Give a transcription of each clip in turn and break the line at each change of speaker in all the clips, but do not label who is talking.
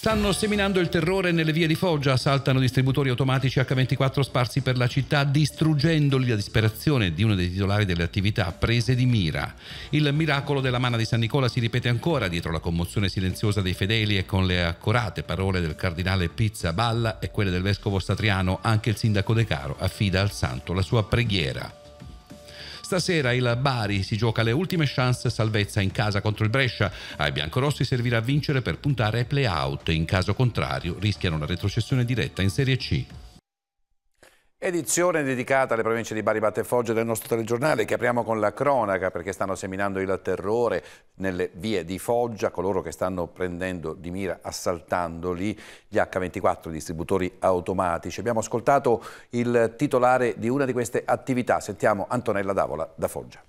Stanno seminando il terrore nelle vie di Foggia, assaltano distributori automatici H24 sparsi per la città, distruggendoli la disperazione di uno dei titolari delle attività prese di mira. Il miracolo della mano di San Nicola si ripete ancora dietro la commozione silenziosa dei fedeli e con le accorate parole del cardinale Pizza Balla e quelle del vescovo Statriano, anche il sindaco De Caro affida al santo la sua preghiera. Stasera il Bari si gioca le ultime chance salvezza in casa contro il Brescia. Ai biancorossi servirà a vincere per puntare ai play-out. In caso contrario rischiano la retrocessione diretta in Serie C. Edizione dedicata alle province di Bari, Batte e Foggia del nostro telegiornale che apriamo con la cronaca perché stanno seminando il terrore nelle vie di Foggia, coloro che stanno prendendo di mira, assaltandoli, gli H24 distributori automatici. Abbiamo ascoltato il titolare di una di queste attività, sentiamo Antonella Davola da Foggia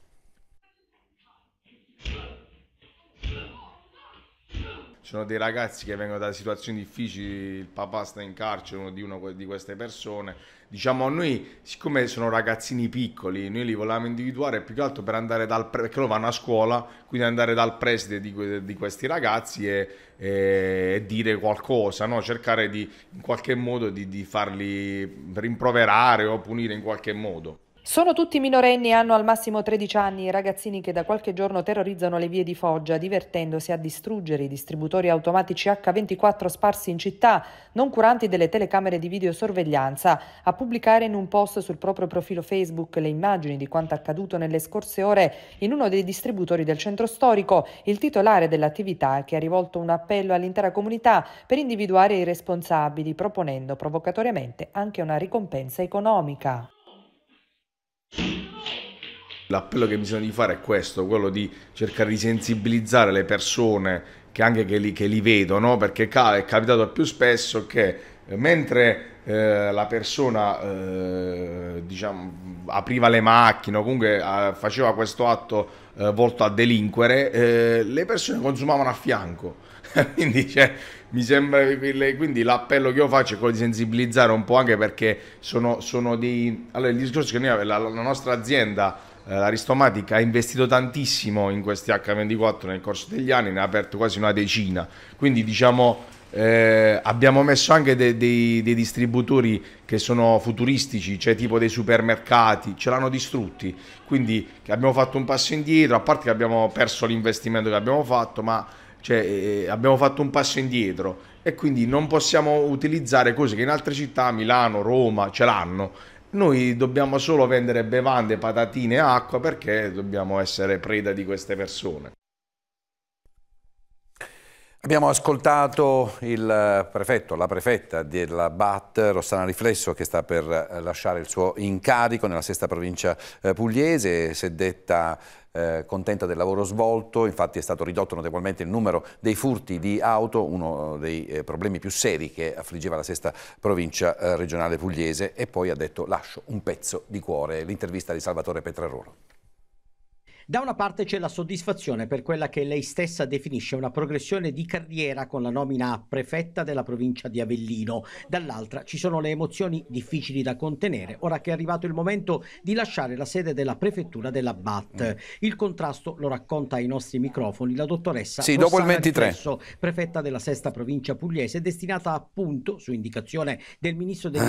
sono dei ragazzi che vengono da situazioni difficili, il papà sta in carcere, uno di, uno di queste persone. Diciamo, noi, siccome sono ragazzini piccoli, noi li volevamo individuare più che altro per andare dal preside, perché loro vanno a scuola, quindi andare dal preside di, di questi ragazzi e, e dire qualcosa, no? cercare di, in qualche modo di, di farli rimproverare o punire in qualche modo.
Sono tutti minorenni e hanno al massimo 13 anni i ragazzini che da qualche giorno terrorizzano le vie di Foggia, divertendosi a distruggere i distributori automatici H24 sparsi in città, non curanti delle telecamere di videosorveglianza, a pubblicare in un post sul proprio profilo Facebook le immagini di quanto accaduto nelle scorse ore in uno dei distributori del centro storico, il titolare dell'attività che ha rivolto un appello all'intera comunità per individuare i responsabili, proponendo provocatoriamente anche una ricompensa economica.
L'appello che bisogna fare è questo, quello di cercare di sensibilizzare le persone che anche che li, che li vedono, perché è capitato più spesso che eh, mentre eh, la persona eh, diciamo, apriva le macchine o comunque eh, faceva questo atto eh, volto a delinquere, eh, le persone consumavano a fianco. Quindi cioè, mi sembra quindi l'appello che io faccio è quello di sensibilizzare un po' anche perché sono, sono dei allora il discorso che noi la, la nostra azienda eh, ha investito tantissimo in questi H24 nel corso degli anni, ne ha aperto quasi una decina, quindi diciamo eh, abbiamo messo anche dei, dei, dei, distributori che sono futuristici, cioè tipo dei supermercati, ce l'hanno distrutti, quindi abbiamo fatto un passo indietro, a parte che abbiamo perso l'investimento che abbiamo fatto, ma cioè eh, eh, abbiamo fatto un passo indietro e quindi non possiamo utilizzare cose che in altre città, Milano, Roma, ce l'hanno. Noi dobbiamo solo vendere bevande, patatine e acqua perché dobbiamo essere preda di queste persone.
Abbiamo ascoltato il eh, prefetto, la prefetta della BAT, Rossana Riflesso, che sta per eh, lasciare il suo incarico nella sesta provincia eh, pugliese, si è detta contenta del lavoro svolto, infatti è stato ridotto notevolmente il numero dei furti di auto, uno dei problemi più seri che affliggeva la sesta provincia regionale pugliese e poi ha detto lascio un pezzo di cuore, l'intervista di Salvatore Petrarolo.
Da una parte c'è la soddisfazione per quella che lei stessa definisce una progressione di carriera con la nomina a prefetta della provincia di Avellino, dall'altra ci sono le emozioni difficili da contenere ora che è arrivato il momento di lasciare la sede della prefettura della BAT. Mm. Il contrasto lo racconta ai nostri microfoni la dottoressa sì, dopo il 23. Presso, prefetta della sesta provincia pugliese, destinata appunto, su indicazione del ministro degli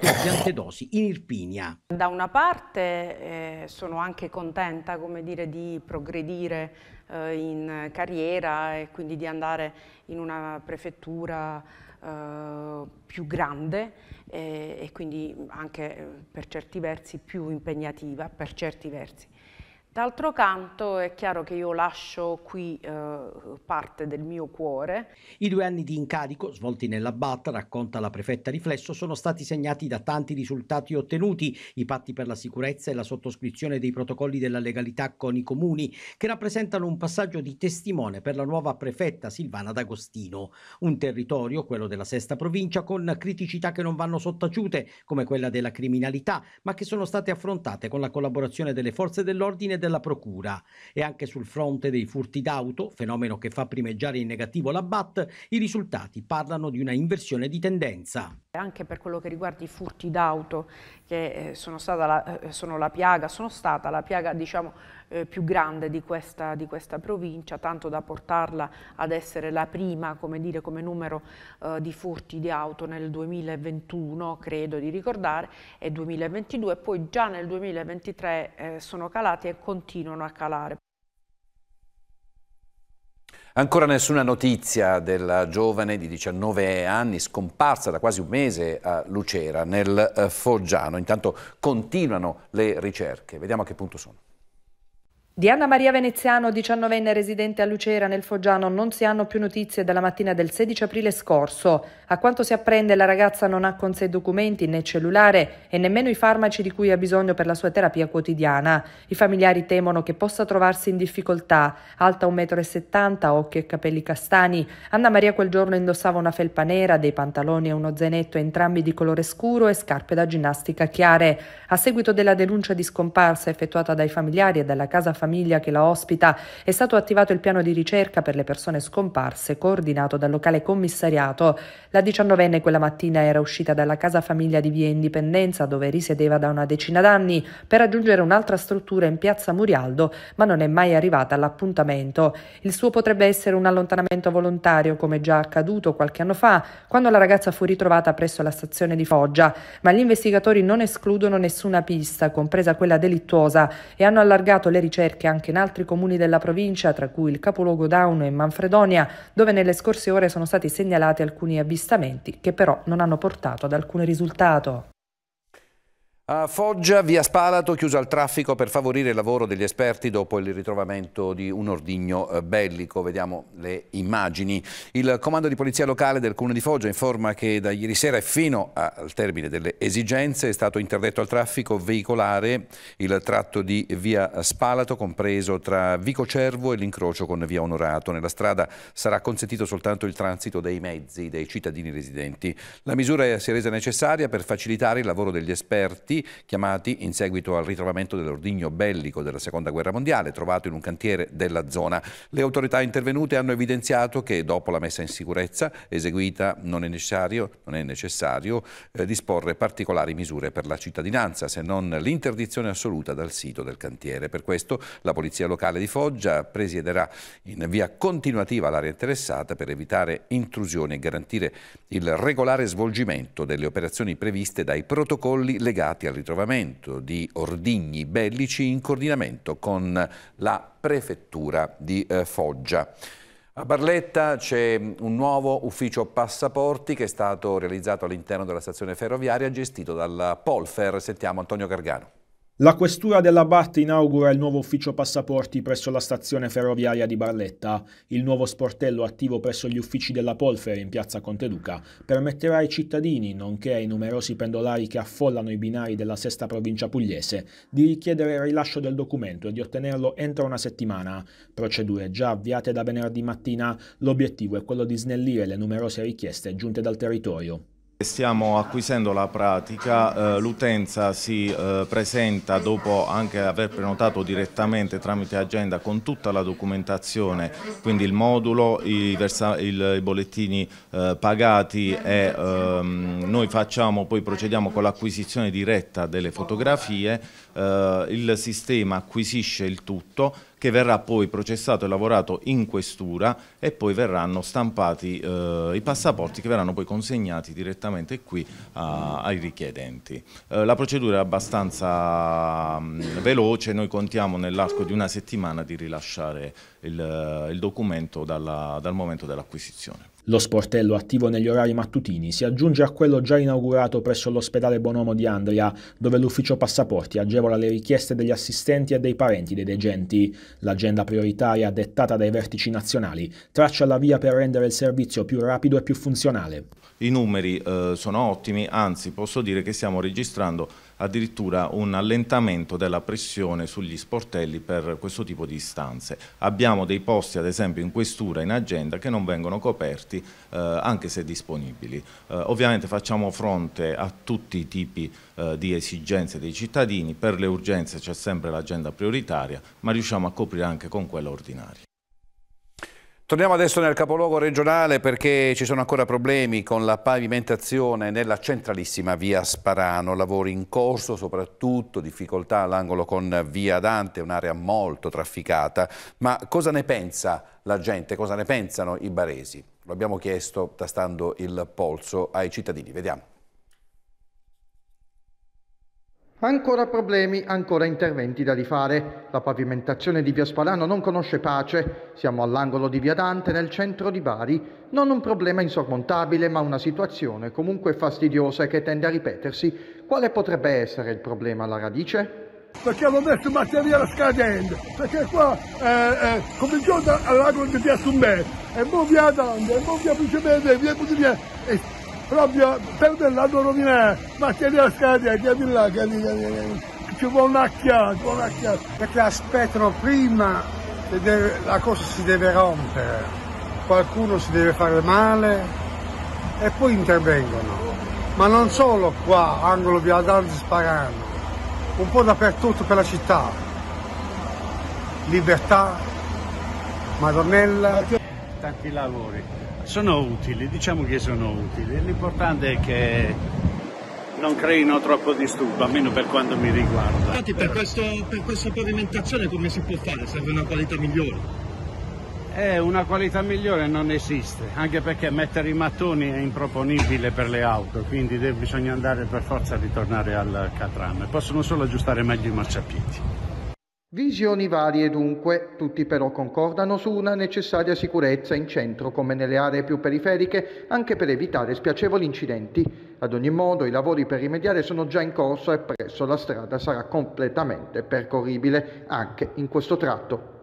Piantedosi, in Irpinia. Da una parte
eh, sono anche contenta, come dire, di progredire eh, in carriera e quindi di andare in una prefettura eh, più grande e, e quindi anche eh, per certi versi più impegnativa, per certi versi. D'altro canto è chiaro che io lascio qui
eh, parte del mio cuore. I due anni di incarico, svolti nella BAT, racconta la prefetta Riflesso, sono stati segnati da tanti risultati ottenuti, i patti per la sicurezza e la sottoscrizione dei protocolli della legalità con i comuni, che rappresentano un passaggio di testimone per la nuova prefetta Silvana D'Agostino. Un territorio, quello della sesta provincia, con criticità che non vanno sottaciute, come quella della criminalità, ma che sono state affrontate con la collaborazione delle forze dell'ordine e della Procura. E anche sul fronte dei furti d'auto, fenomeno che fa primeggiare in negativo la BAT, i risultati parlano di una inversione di tendenza.
Anche per quello che riguarda i furti d'auto, che eh, sono, la, eh, sono, la piaga, sono stata la piaga diciamo, eh, più grande di questa, di questa, provincia, tanto da portarla ad essere la prima come, dire, come numero eh, di furti di auto nel 2021, credo di ricordare, e 2022, poi già nel 2023 eh, sono calati e continuano continuano a calare.
Ancora nessuna notizia della giovane di 19 anni scomparsa da quasi un mese a Lucera nel eh, Foggiano. Intanto continuano le ricerche. Vediamo a che punto sono.
Di Anna Maria Veneziano, 19enne residente a Lucera nel Foggiano, non si hanno più notizie dalla mattina del 16 aprile scorso. A quanto si apprende la ragazza non ha con sé documenti né cellulare e nemmeno i farmaci di cui ha bisogno per la sua terapia quotidiana. I familiari temono che possa trovarsi in difficoltà. Alta 1,70 m, occhi e capelli castani, Anna Maria quel giorno indossava una felpa nera, dei pantaloni e uno zenetto entrambi di colore scuro e scarpe da ginnastica chiare. A seguito della denuncia di scomparsa effettuata dai familiari e dalla casa familiare, famiglia che la ospita, è stato attivato il piano di ricerca per le persone scomparse coordinato dal locale commissariato. La diciannovenne quella mattina era uscita dalla casa famiglia di Via Indipendenza dove risiedeva da una decina d'anni per raggiungere un'altra struttura in piazza Murialdo, ma non è mai arrivata all'appuntamento. Il suo potrebbe essere un allontanamento volontario come già accaduto qualche anno fa quando la ragazza fu ritrovata presso la stazione di Foggia, ma gli investigatori non escludono nessuna pista, compresa quella delittuosa, e hanno allargato le ricerche ricerche anche in altri comuni della provincia, tra cui il capoluogo Dauno e Manfredonia, dove nelle scorse ore sono stati segnalati alcuni avvistamenti che però non hanno portato ad alcun risultato.
A Foggia, via Spalato, chiuso al traffico per favorire il lavoro degli esperti dopo il ritrovamento di un ordigno eh, bellico. Vediamo le immagini. Il comando di polizia locale del comune di Foggia informa che da ieri sera e fino al termine delle esigenze è stato interdetto al traffico veicolare il tratto di via Spalato, compreso tra Vico Cervo e l'incrocio con via Onorato. Nella strada sarà consentito soltanto il transito dei mezzi dei cittadini residenti. La misura si è resa necessaria per facilitare il lavoro degli esperti soldati chiamati in seguito al ritrovamento dell'ordigno bellico della Seconda Guerra Mondiale trovato in un cantiere della zona. Le autorità intervenute hanno evidenziato che dopo la messa in sicurezza eseguita non è necessario, non è necessario eh, disporre particolari misure per la cittadinanza se non l'interdizione assoluta dal sito del cantiere. Per questo la Polizia Locale di Foggia presiederà in via continuativa l'area interessata per evitare intrusioni e garantire il regolare svolgimento delle operazioni previste dai protocolli legati al ritrovamento di ordigni bellici in coordinamento con la prefettura di eh, Foggia. A Barletta c'è un nuovo ufficio passaporti che è stato realizzato all'interno della stazione ferroviaria gestito dalla Polfer. Sentiamo Antonio Gargano.
La questura della BAT inaugura il nuovo ufficio passaporti presso la stazione ferroviaria di Barletta. Il nuovo sportello attivo presso gli uffici della Polfer in piazza Conteduca permetterà ai cittadini, nonché ai numerosi pendolari che affollano i binari della sesta provincia pugliese, di richiedere il rilascio del documento e di ottenerlo entro una settimana. Procedure già avviate da venerdì mattina, l'obiettivo è quello di snellire le numerose richieste giunte dal territorio.
Stiamo acquisendo la pratica, eh, l'utenza si eh, presenta dopo anche aver prenotato direttamente tramite agenda con tutta la documentazione, quindi il modulo, i, il, i bollettini eh, pagati e ehm, noi facciamo, poi procediamo con l'acquisizione diretta delle fotografie, eh, il sistema acquisisce il tutto, che verrà poi processato e lavorato in questura e poi verranno stampati eh, i passaporti che verranno poi consegnati direttamente qui a, ai richiedenti. Eh, la procedura è abbastanza mh, mm, veloce, noi contiamo nell'arco di una settimana di rilasciare il, il documento dalla, dal momento dell'acquisizione.
Lo sportello attivo negli orari mattutini si aggiunge a quello già inaugurato presso l'ospedale Bonomo di Andria, dove l'ufficio passaporti agevola le richieste degli assistenti e dei parenti dei degenti. L'agenda prioritaria dettata dai vertici nazionali traccia la via per rendere il servizio più rapido e più funzionale.
I numeri eh, sono ottimi, anzi posso dire che stiamo registrando addirittura un allentamento della pressione sugli sportelli per questo tipo di istanze. Abbiamo dei posti ad esempio in questura, in agenda, che non vengono coperti eh, anche se disponibili. Eh, ovviamente facciamo fronte a tutti i tipi eh, di esigenze dei cittadini, per le urgenze c'è sempre l'agenda prioritaria, ma riusciamo a coprire anche con quella ordinaria.
Torniamo adesso nel capoluogo regionale perché ci sono ancora problemi con la pavimentazione nella centralissima via Sparano, lavori in corso, soprattutto difficoltà all'angolo con via Dante, un'area molto trafficata, ma cosa ne pensa la gente, cosa ne pensano i baresi? Lo abbiamo chiesto tastando il polso ai cittadini, vediamo.
Ancora problemi, ancora interventi da rifare. La pavimentazione di Via Spalano non conosce pace. Siamo all'angolo di Via Dante, nel centro di Bari. Non un problema insormontabile, ma una situazione comunque fastidiosa e che tende a ripetersi. Quale potrebbe essere il problema alla radice? Perché hanno messo materiale scadente, perché qua eh, eh, cominciò dall'angolo
di Via Sumbè, e poi Via Dante, e poi Via Principese, e via, via, proprio per la rovinare, ma che riesca di là, che ci vuole
una chiave, ci vuole una chiave. Perché aspettano prima deve, la cosa si deve rompere, qualcuno si deve fare male e poi intervengono. Ma non solo qua, angolo via Danzi sparando, un po' dappertutto per la città. Libertà, Madonnella,
tanti lavori sono utili, diciamo che sono utili. L'importante è che non creino troppo disturbo, almeno per quanto mi riguarda. Infatti per, questo, per questa pavimentazione come si può fare? Serve una qualità migliore? Eh, una qualità migliore non esiste, anche perché mettere i mattoni è improponibile per le auto, quindi bisogna andare per forza a ritornare al catrame. Possono solo aggiustare meglio i marciapiedi.
Visioni varie dunque, tutti però concordano su una necessaria sicurezza in centro come nelle aree più periferiche anche per evitare spiacevoli incidenti. Ad ogni modo i lavori per rimediare sono già in corso e presto la strada sarà completamente percorribile anche in questo tratto.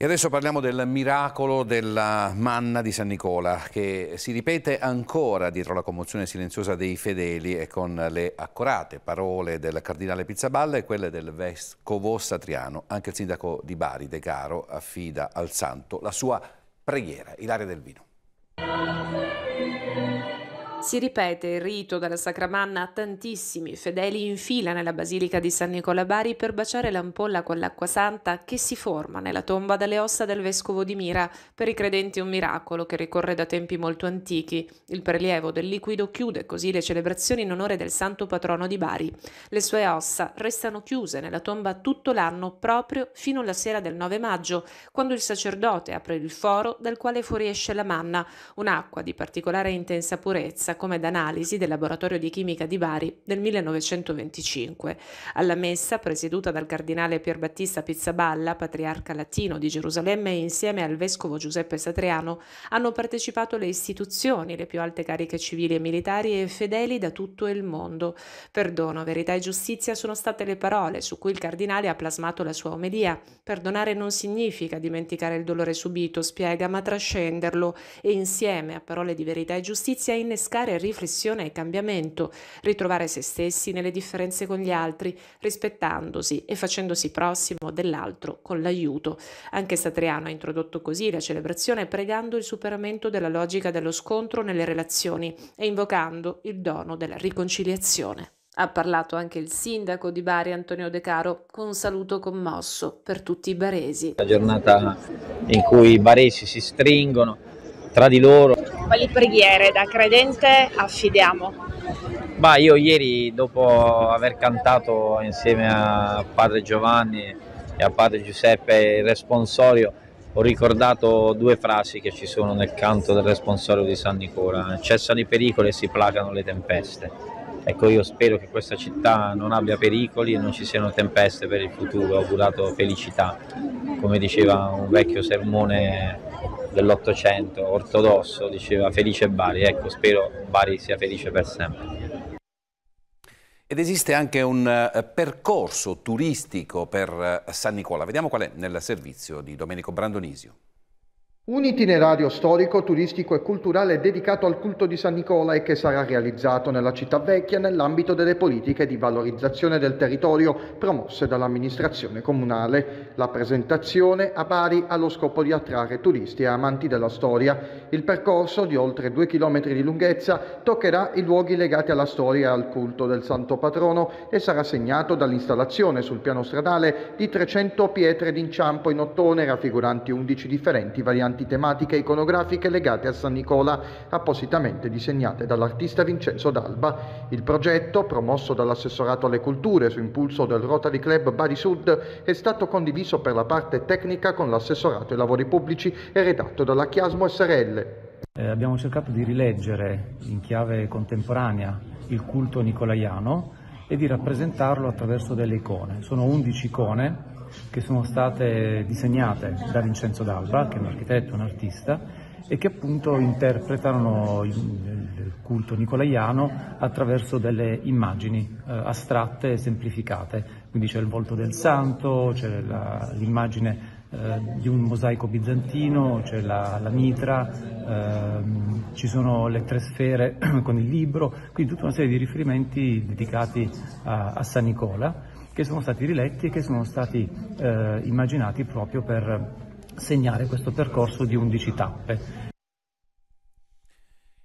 E adesso parliamo del miracolo della manna di San Nicola che si ripete ancora dietro la commozione silenziosa dei fedeli e con le accorate parole del cardinale Pizzaballa e quelle del vescovo Satriano. Anche il sindaco di Bari, De Caro, affida al santo la sua preghiera, Ilaria del Vino.
Si ripete il rito della Manna a tantissimi fedeli in fila nella Basilica di San Nicola Bari per baciare l'ampolla con l'acqua santa che si forma nella tomba dalle ossa del vescovo di Mira, per i credenti un miracolo che ricorre da tempi molto antichi. Il prelievo del liquido chiude così le celebrazioni in onore del santo patrono di Bari. Le sue ossa restano chiuse nella tomba tutto l'anno proprio fino alla sera del 9 maggio, quando il sacerdote apre il foro dal quale fuoriesce la manna, un'acqua di particolare intensa purezza emersa come d'analisi del laboratorio di chimica di Bari nel 1925. Alla messa, presieduta dal cardinale Pier Battista Pizzaballa, patriarca latino di Gerusalemme, insieme al vescovo Giuseppe Satriano, hanno partecipato le istituzioni, le più alte cariche civili e militari e fedeli da tutto il mondo. Perdono, verità e giustizia sono state le parole su cui il cardinale ha plasmato la sua omelia. Perdonare non significa dimenticare il dolore subito, spiega, ma trascenderlo e insieme a parole di verità e giustizia innescare portare riflessione e cambiamento, ritrovare se stessi nelle differenze con gli altri, rispettandosi e facendosi prossimo dell'altro con l'aiuto. Anche Satriano ha introdotto così la celebrazione pregando il superamento della logica dello scontro nelle relazioni e invocando il dono della riconciliazione. Ha parlato anche il sindaco di Bari Antonio De Caro con un saluto commosso per tutti i baresi. La
giornata in cui i baresi si stringono tra di loro
quali preghiere da credente affidiamo?
Ma io ieri dopo aver cantato insieme a padre Giovanni e a padre Giuseppe il responsorio ho ricordato due frasi che ci sono nel canto del responsorio di San Nicola, cessano i pericoli e si placano le tempeste. Ecco, io spero che questa città non abbia pericoli e non ci siano tempeste per il futuro, ho augurato felicità, come diceva un vecchio sermone dell'Ottocento ortodosso diceva felice Bari, ecco spero Bari sia felice per sempre.
Ed esiste anche un eh, percorso turistico per eh, San Nicola, vediamo qual è nel servizio di Domenico Brandonisio.
Un itinerario storico, turistico e culturale dedicato al culto di San Nicola e che sarà realizzato nella città vecchia nell'ambito delle politiche di valorizzazione del territorio promosse dall'amministrazione comunale. La presentazione a Bari ha lo scopo di attrarre turisti e amanti della storia. Il percorso, di oltre due chilometri di lunghezza, toccherà i luoghi legati alla storia e al culto del Santo Patrono e sarà segnato dall'installazione sul piano stradale di 300 pietre d'inciampo in ottone raffiguranti 11 differenti varianti varianti tematiche iconografiche legate a San Nicola, appositamente disegnate dall'artista Vincenzo D'Alba. Il progetto, promosso dall'assessorato alle culture su impulso del Rotary Club Bari Sud, è stato condiviso per la parte tecnica con l'assessorato ai lavori pubblici e redatto dalla Chiasmo SRL.
Eh, abbiamo cercato di rileggere in chiave contemporanea il culto nicolaiano e di rappresentarlo attraverso delle icone. Sono 11 icone che sono state disegnate da Vincenzo D'Alba, che è un architetto, un artista, e che appunto interpretano il culto nicolaiano attraverso delle immagini eh, astratte e semplificate. Quindi c'è il volto del santo, c'è l'immagine eh, di un mosaico bizantino, c'è la, la, mitra, ehm, ci sono le tre sfere con il libro, quindi tutta una serie di riferimenti dedicati a, a San Nicola che sono stati riletti e che sono stati eh, immaginati proprio per segnare questo percorso di 11 tappe.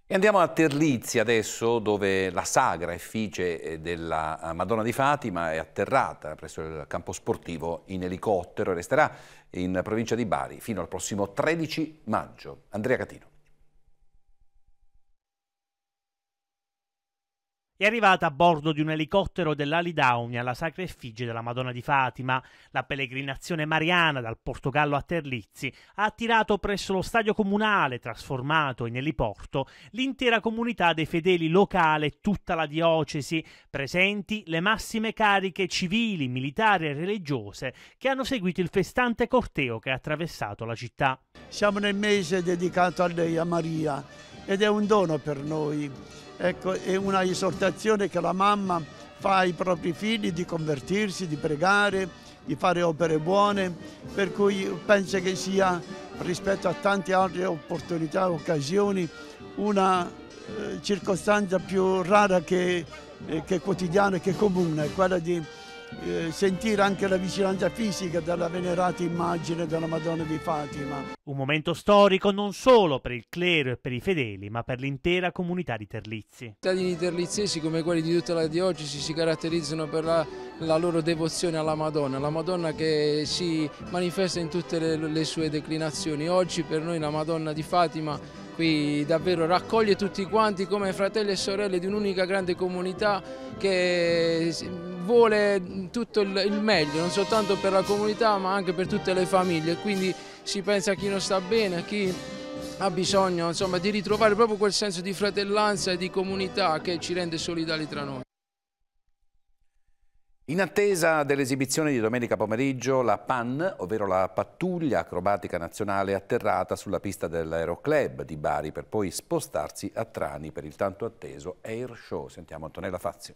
E andiamo a Terlizzi adesso, dove la sagra effigie eh, della eh, Madonna di Fatima è atterrata presso il campo sportivo in elicottero e resterà in provincia di Bari fino al prossimo 13 maggio. Andrea Catino.
È arrivata a bordo di un elicottero dell'Alidaunia alla sacra effigie della Madonna di Fatima. La pellegrinazione mariana dal Portogallo a Terlizzi ha attirato presso lo stadio comunale, trasformato in eliporto, l'intera comunità dei fedeli locale e tutta la diocesi, presenti le massime cariche civili, militari e religiose che hanno seguito il festante corteo che ha attraversato la città. Siamo nel mese dedicato a lei, a Maria, ed è un dono per noi Ecco, è una esortazione che la mamma fa ai propri figli di convertirsi, di pregare, di fare opere buone, per cui penso che sia rispetto a tante altre opportunità, occasioni, una eh, circostanza più rara che, eh, che quotidiana e che comune, quella di eh, sentire anche la vicinanza fisica della venerata immagine della
Madonna di Fatima.
Un momento storico non solo per il clero e per i fedeli, ma per l'intera comunità di Terlizzi. I
cittadini terlizzesi, come quelli di tutta la diocesi, si caratterizzano per la, la loro devozione alla Madonna, la Madonna che si manifesta in tutte le, le sue declinazioni. Oggi per noi la Madonna di Fatima qui davvero raccoglie tutti quanti come fratelli e sorelle di un'unica grande comunità che vuole tutto il meglio, non soltanto per la comunità ma anche per tutte le famiglie, quindi si pensa a chi non sta bene, a chi ha bisogno insomma, di ritrovare proprio quel senso di fratellanza e di comunità che ci rende solidali tra noi.
In attesa dell'esibizione di domenica pomeriggio, la PAN, ovvero la Pattuglia Acrobatica Nazionale, è atterrata sulla pista dell'Aeroclub di Bari per poi spostarsi a Trani per il tanto atteso Air Show. Sentiamo Antonella Fazio.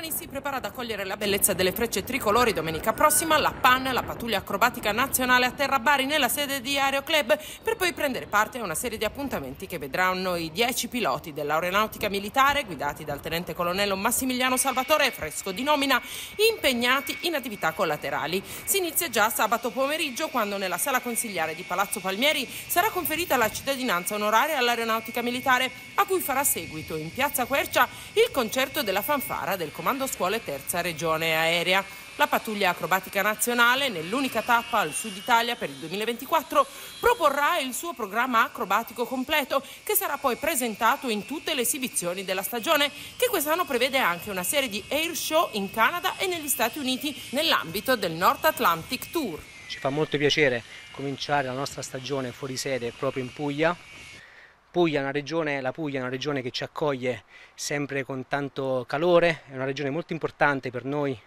Milani si prepara ad accogliere la bellezza delle frecce tricolori domenica prossima la PAN, la pattuglia acrobatica nazionale a Terra Bari nella sede di Aeroclub per poi prendere parte a una serie di appuntamenti che vedranno i dieci piloti dell'aeronautica militare guidati dal tenente colonnello Massimiliano Salvatore, fresco di nomina, impegnati in attività collaterali. Si inizia già sabato pomeriggio quando nella sala consigliare di Palazzo Palmieri sarà conferita la cittadinanza onoraria all'aeronautica militare a cui farà seguito in piazza Quercia il concerto della fanfara del comando Comando Scuole Terza Regione Aerea. La pattuglia acrobatica nazionale, nell'unica tappa al Sud Italia per il 2024, proporrà il suo programma acrobatico completo che sarà poi presentato in tutte le esibizioni della stagione, che quest'anno prevede anche una serie di air show in Canada e negli Stati Uniti nell'ambito del North Atlantic Tour.
Ci fa molto piacere cominciare la nostra stagione fuori sede proprio in Puglia, Puglia regione, la Puglia è una regione che ci accoglie sempre con tanto calore, è una regione molto importante per noi,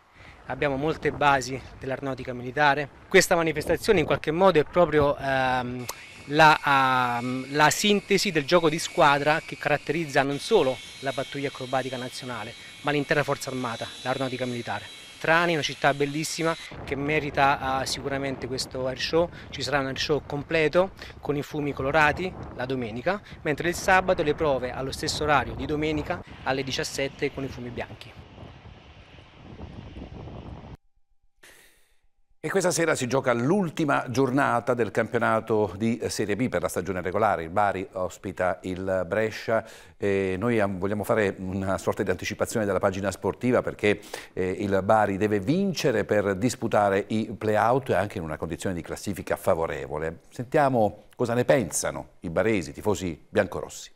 abbiamo molte basi dell'aeronautica militare. Questa manifestazione in qualche modo è proprio ehm, la, ehm, la sintesi del gioco di squadra che caratterizza non solo la pattuglia acrobatica nazionale, ma l'intera forza armata, l'aeronautica militare. Trani, una città bellissima che merita ah, sicuramente questo air show, ci sarà un air show completo con i fumi colorati la domenica, mentre il sabato le prove allo stesso orario di domenica alle 17 con i fumi bianchi.
E questa sera si gioca l'ultima giornata del campionato di eh, Serie B per la stagione regolare. Il Bari ospita il Brescia. E noi vogliamo fare una sorta di anticipazione della pagina sportiva perché eh, il Bari deve vincere per disputare i play-out e anche in una condizione di classifica favorevole. Sentiamo cosa ne pensano i baresi, i tifosi biancorossi.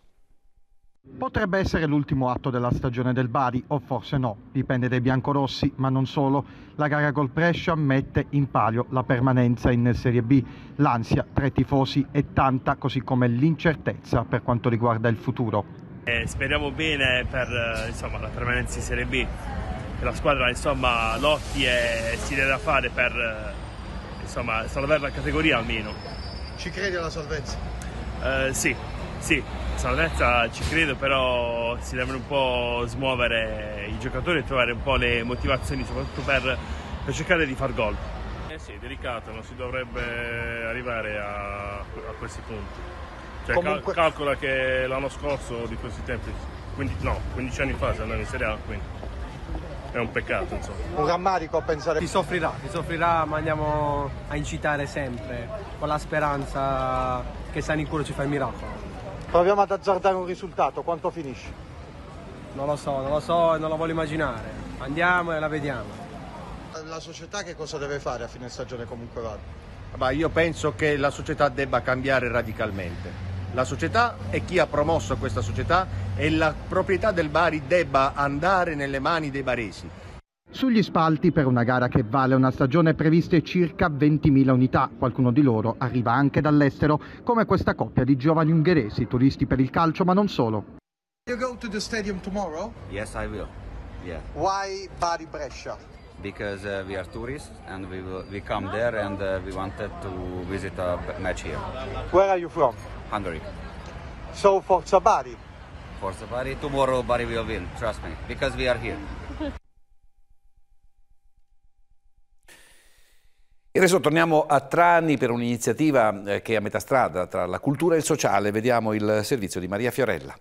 Potrebbe essere l'ultimo atto della stagione del Bari, o forse no, dipende dai biancorossi, ma non solo. La gara col Brescia mette in palio la permanenza in Serie B, l'ansia tra i tifosi è tanta, così come l'incertezza per quanto riguarda il futuro.
Eh, speriamo bene per eh, insomma, la permanenza in Serie B, che la squadra insomma, lotti e si deve da fare per eh, insomma, salvare la categoria almeno. Ci credi alla salvezza? Eh, sì,
sì, salvezza ci credo, però si devono un po' smuovere i giocatori e trovare un po' le motivazioni, soprattutto per, per cercare di far gol.
Eh sì, è delicato, non si dovrebbe arrivare a, a questi punti. Cioè, Comunque... cal calcola che l'anno scorso di questi tempi, quindi, no, 15 anni fa, si andava in Serie A, quindi è un peccato insomma.
Un rammarico a pensare. Ti soffrirà, ti soffrirà, ma andiamo
a incitare sempre con la speranza che San Nicuro ci fa il miracolo.
Proviamo ad azzardare un risultato, quanto finisce?
Non lo so, non lo so e non lo voglio
immaginare. Andiamo e la vediamo. La società che cosa deve fare a fine stagione comunque
vada? Ma io penso che la società debba cambiare radicalmente. La società e chi ha promosso questa società e la proprietà del Bari debba andare nelle mani dei baresi
sugli spalti per una gara che vale una stagione previste circa 20.000 unità, qualcuno di loro arriva anche dall'estero, come questa coppia di giovani ungheresi, turisti per il calcio ma non solo. You go to the stadium tomorrow?
Yes, I will. Yeah.
Why Bari Brescia?
Because uh, we are tourists and we, will, we come there and uh, we wanted to visit a match here. Where are you from? Hungary. So Forza Bari? Forza Bari, tomorrow Bari will win, trust me, because we are here. E adesso torniamo a Trani per un'iniziativa eh, che è a metà strada tra la cultura e il sociale. Vediamo il servizio di Maria Fiorella.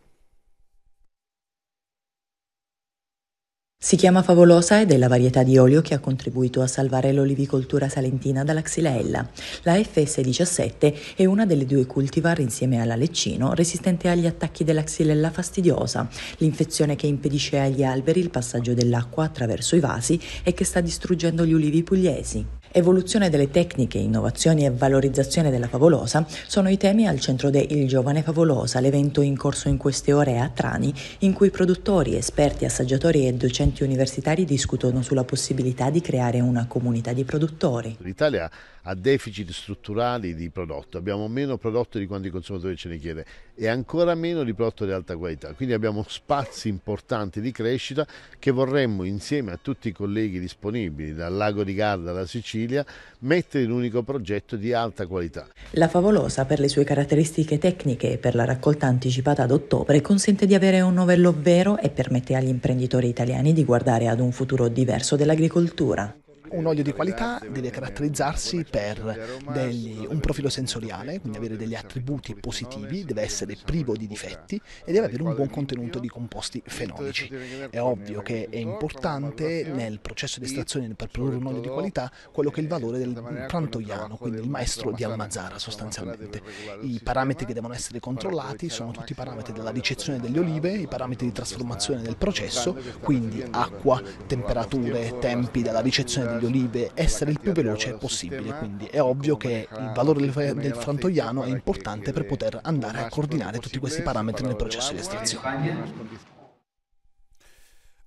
Si chiama Favolosa ed è la varietà di olio che ha contribuito a salvare l'olivicoltura salentina dalla xylella. La FS17 è una delle due cultivar insieme alla leccino resistente agli attacchi della xylella fastidiosa, l'infezione che impedisce agli alberi il passaggio dell'acqua attraverso i vasi e che sta distruggendo gli ulivi pugliesi. Evoluzione delle tecniche, innovazioni e valorizzazione della favolosa sono i temi al centro de Il Giovane Favolosa, l'evento in corso in queste ore a Trani, in cui produttori, esperti, assaggiatori e docenti universitari discutono sulla possibilità di creare una comunità di produttori.
L'Italia a deficit strutturali di prodotto, abbiamo meno prodotto di quanto il consumatore ce ne chiede e ancora meno di prodotto di alta qualità, quindi abbiamo spazi importanti di crescita che vorremmo insieme a tutti i colleghi disponibili dal lago di Garda alla Sicilia mettere in un unico progetto di alta qualità.
La favolosa per le sue caratteristiche tecniche e per la raccolta anticipata ad ottobre consente di avere un novello vero e permette agli imprenditori italiani di guardare ad un futuro diverso dell'agricoltura
un olio di qualità deve caratterizzarsi per degli, un profilo sensoriale, quindi avere degli attributi positivi, deve essere privo di difetti e deve avere un buon contenuto di composti fenolici. È ovvio che è importante nel processo di estrazione per produrre un olio di qualità quello che è il valore del prantoiano, quindi il maestro di Almazara sostanzialmente. I parametri che devono essere controllati sono tutti i parametri della ricezione delle olive, i parametri di trasformazione del processo, quindi acqua, temperature, tempi della ricezione degli olive di olive, essere il più veloce possibile, quindi è ovvio che il valore del, del frantoiano è importante per poter andare a coordinare tutti questi parametri nel processo
di estrazione.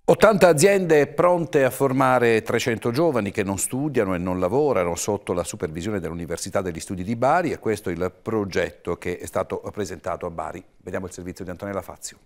80 aziende pronte a formare 300 giovani che non studiano e non lavorano sotto la supervisione dell'Università degli Studi di Bari e questo è il progetto che è stato presentato a Bari. Vediamo il servizio di Antonella Fazio.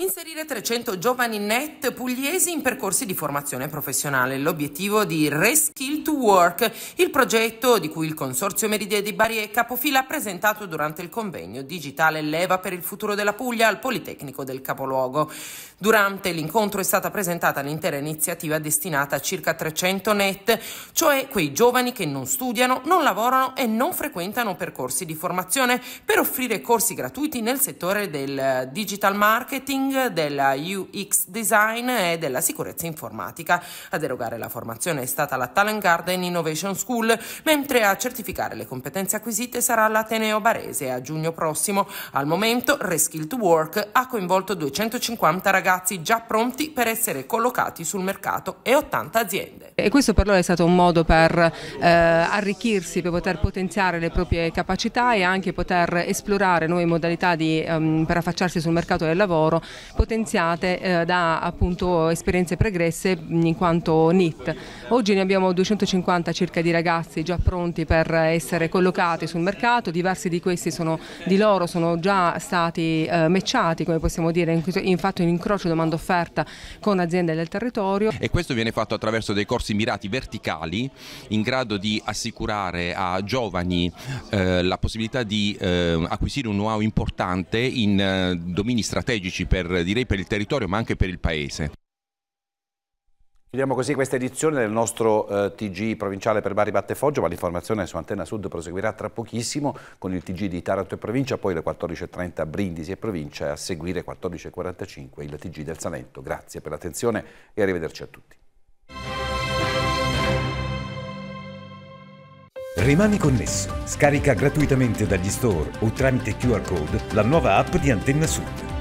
Inserire 300 giovani net pugliesi in percorsi di formazione professionale, l'obiettivo di Reskill to Work, il progetto di cui il Consorzio Meridia di Bari è Capofila presentato durante il convegno digitale Leva per il futuro della Puglia al Politecnico del Capoluogo. Durante l'incontro è stata presentata l'intera iniziativa destinata a circa 300 net, cioè quei giovani che non studiano, non lavorano e non frequentano percorsi di formazione per offrire corsi gratuiti nel settore del eh, digital marketing marketing, della UX design e della sicurezza informatica. A derogare la formazione è stata la Talent Garden Innovation School, mentre a certificare le competenze acquisite sarà l'Ateneo Barese a giugno prossimo. Al momento Reskill to Work ha coinvolto 250 ragazzi già pronti per essere collocati sul mercato e 80 aziende.
E questo per loro è stato un modo per eh, arricchirsi, per poter potenziare le proprie capacità e anche poter esplorare nuove modalità di, um, per affacciarsi sul mercato del lavoro potenziate eh, da appunto, esperienze pregresse in quanto NIT. Oggi ne abbiamo 250 circa di ragazzi già pronti per essere collocati sul mercato, diversi di questi sono, di loro sono già stati eh, matchati, come possiamo dire, infatti in in incrocio domanda offerta con aziende del territorio.
E questo viene fatto attraverso dei corsi mirati verticali in grado di assicurare a giovani eh, la possibilità di eh, acquisire un know-how importante in eh, domini strategici per per, direi, per il territorio ma anche per il Paese. Chiudiamo così questa edizione del nostro eh, TG provinciale per Bari Battefoggio, ma l'informazione su Antenna Sud proseguirà tra pochissimo con il TG di Taranto e provincia, poi alle 14.30 Brindisi e provincia e a seguire 14.45 il TG del Salento. Grazie per l'attenzione e arrivederci a tutti. Rimani connesso. Scarica gratuitamente dagli store o tramite QR code la nuova app di Antenna Sud